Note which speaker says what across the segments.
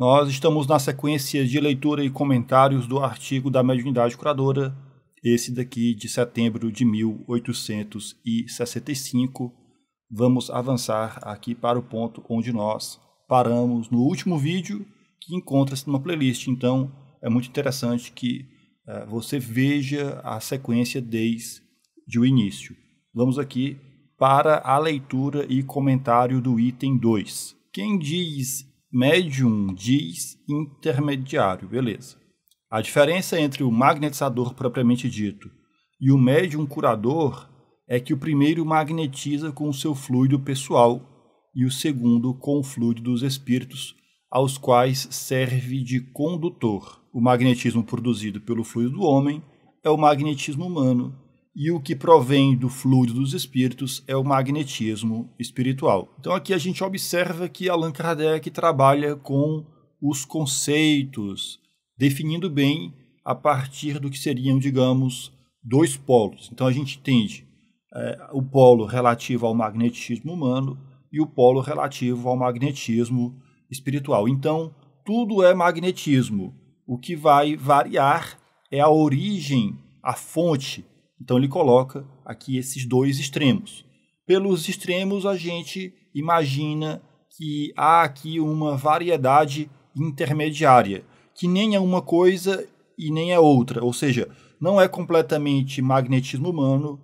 Speaker 1: Nós estamos na sequência de leitura e comentários do artigo da Mediunidade Curadora, esse daqui de setembro de 1865. Vamos avançar aqui para o ponto onde nós paramos no último vídeo, que encontra-se numa playlist. Então, é muito interessante que eh, você veja a sequência desde o início. Vamos aqui para a leitura e comentário do item 2. Quem diz Médium diz intermediário, beleza. A diferença entre o magnetizador propriamente dito e o médium curador é que o primeiro magnetiza com o seu fluido pessoal e o segundo com o fluido dos espíritos, aos quais serve de condutor. O magnetismo produzido pelo fluido do homem é o magnetismo humano, e o que provém do fluido dos espíritos é o magnetismo espiritual. Então aqui a gente observa que Allan Kardec trabalha com os conceitos, definindo bem a partir do que seriam, digamos, dois polos. Então a gente entende é, o polo relativo ao magnetismo humano e o polo relativo ao magnetismo espiritual. Então tudo é magnetismo. O que vai variar é a origem, a fonte então ele coloca aqui esses dois extremos. Pelos extremos a gente imagina que há aqui uma variedade intermediária, que nem é uma coisa e nem é outra, ou seja, não é completamente magnetismo humano,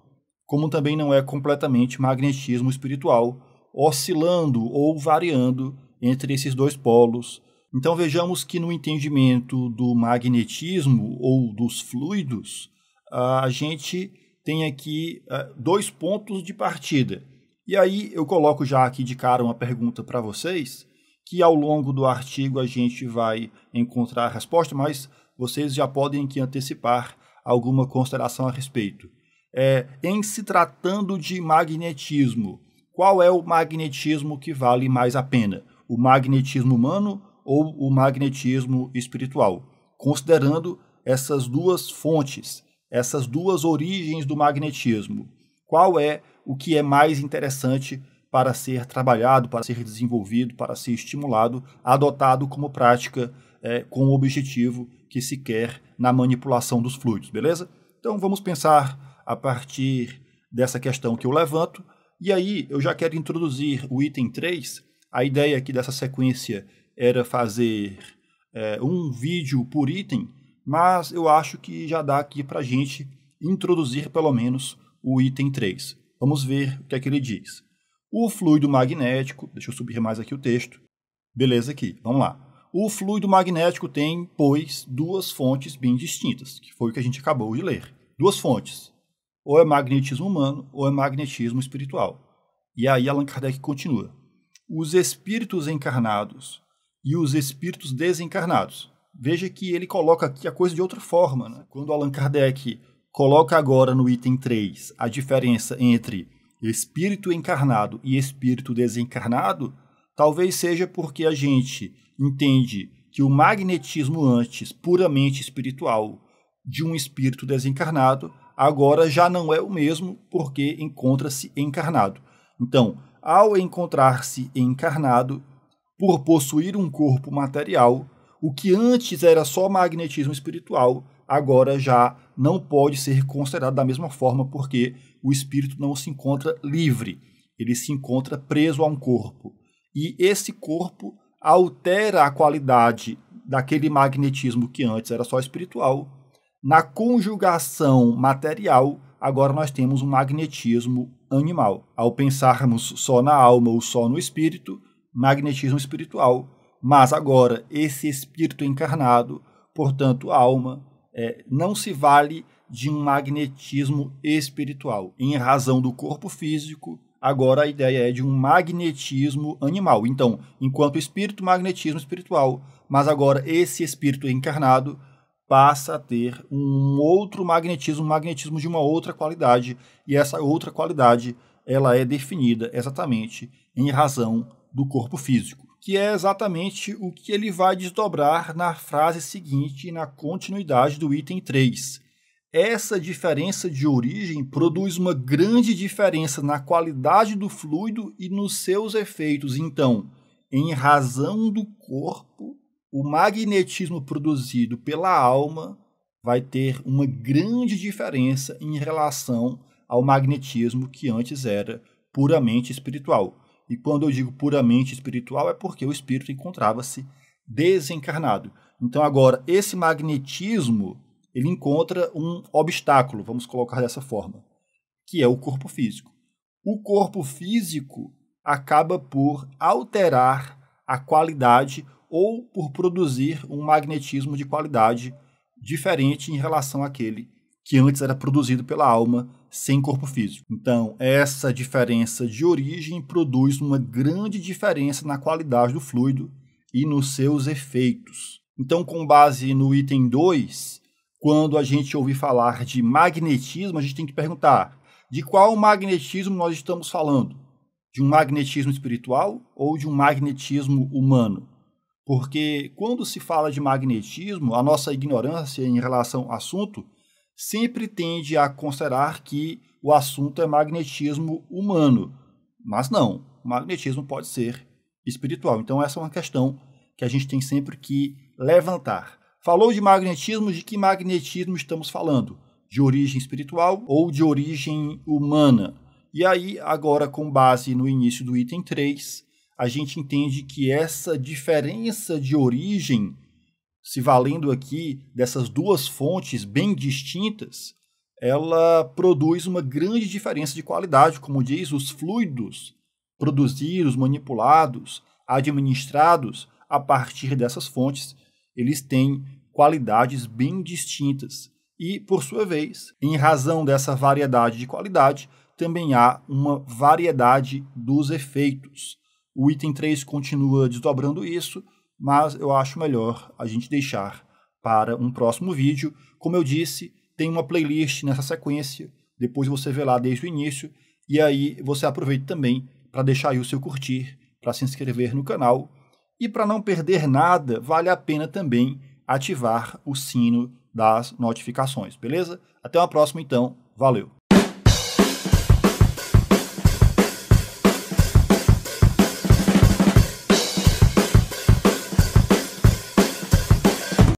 Speaker 1: como também não é completamente magnetismo espiritual, oscilando ou variando entre esses dois polos. Então vejamos que no entendimento do magnetismo ou dos fluidos, a gente tem aqui dois pontos de partida. E aí eu coloco já aqui de cara uma pergunta para vocês, que ao longo do artigo a gente vai encontrar a resposta, mas vocês já podem aqui antecipar alguma consideração a respeito. É, em se tratando de magnetismo, qual é o magnetismo que vale mais a pena? O magnetismo humano ou o magnetismo espiritual? Considerando essas duas fontes, essas duas origens do magnetismo. Qual é o que é mais interessante para ser trabalhado, para ser desenvolvido, para ser estimulado, adotado como prática é, com o objetivo que se quer na manipulação dos fluidos, beleza? Então vamos pensar a partir dessa questão que eu levanto, e aí eu já quero introduzir o item 3. A ideia aqui dessa sequência era fazer é, um vídeo por item, mas eu acho que já dá aqui para a gente introduzir pelo menos o item 3. Vamos ver o que é que ele diz. O fluido magnético, deixa eu subir mais aqui o texto. Beleza aqui, vamos lá. O fluido magnético tem, pois, duas fontes bem distintas, que foi o que a gente acabou de ler. Duas fontes. Ou é magnetismo humano ou é magnetismo espiritual. E aí Allan Kardec continua. Os espíritos encarnados e os espíritos desencarnados veja que ele coloca aqui a coisa de outra forma. Né? Quando Allan Kardec coloca agora no item 3 a diferença entre espírito encarnado e espírito desencarnado, talvez seja porque a gente entende que o magnetismo antes puramente espiritual de um espírito desencarnado agora já não é o mesmo porque encontra-se encarnado. Então, ao encontrar-se encarnado, por possuir um corpo material, o que antes era só magnetismo espiritual, agora já não pode ser considerado da mesma forma, porque o espírito não se encontra livre, ele se encontra preso a um corpo. E esse corpo altera a qualidade daquele magnetismo que antes era só espiritual. Na conjugação material, agora nós temos um magnetismo animal. Ao pensarmos só na alma ou só no espírito, magnetismo espiritual. Mas agora, esse espírito encarnado, portanto, alma, é, não se vale de um magnetismo espiritual. Em razão do corpo físico, agora a ideia é de um magnetismo animal. Então, enquanto espírito, magnetismo espiritual. Mas agora esse espírito encarnado passa a ter um outro magnetismo, um magnetismo de uma outra qualidade, e essa outra qualidade ela é definida exatamente em razão do corpo físico que é exatamente o que ele vai desdobrar na frase seguinte, na continuidade do item 3. Essa diferença de origem produz uma grande diferença na qualidade do fluido e nos seus efeitos. Então, em razão do corpo, o magnetismo produzido pela alma vai ter uma grande diferença em relação ao magnetismo que antes era puramente espiritual. E quando eu digo puramente espiritual, é porque o espírito encontrava-se desencarnado. Então, agora, esse magnetismo ele encontra um obstáculo, vamos colocar dessa forma, que é o corpo físico. O corpo físico acaba por alterar a qualidade ou por produzir um magnetismo de qualidade diferente em relação àquele que antes era produzido pela alma sem corpo físico. Então, essa diferença de origem produz uma grande diferença na qualidade do fluido e nos seus efeitos. Então, com base no item 2, quando a gente ouvir falar de magnetismo, a gente tem que perguntar: de qual magnetismo nós estamos falando? De um magnetismo espiritual ou de um magnetismo humano? Porque quando se fala de magnetismo, a nossa ignorância em relação ao assunto sempre tende a considerar que o assunto é magnetismo humano. Mas não, o magnetismo pode ser espiritual. Então, essa é uma questão que a gente tem sempre que levantar. Falou de magnetismo, de que magnetismo estamos falando? De origem espiritual ou de origem humana? E aí, agora, com base no início do item 3, a gente entende que essa diferença de origem se valendo aqui dessas duas fontes bem distintas, ela produz uma grande diferença de qualidade, como diz, os fluidos produzidos, manipulados, administrados a partir dessas fontes, eles têm qualidades bem distintas. E, por sua vez, em razão dessa variedade de qualidade, também há uma variedade dos efeitos. O item 3 continua desdobrando isso, mas eu acho melhor a gente deixar para um próximo vídeo. Como eu disse, tem uma playlist nessa sequência, depois você vê lá desde o início, e aí você aproveita também para deixar aí o seu curtir, para se inscrever no canal, e para não perder nada, vale a pena também ativar o sino das notificações, beleza? Até uma próxima então, valeu!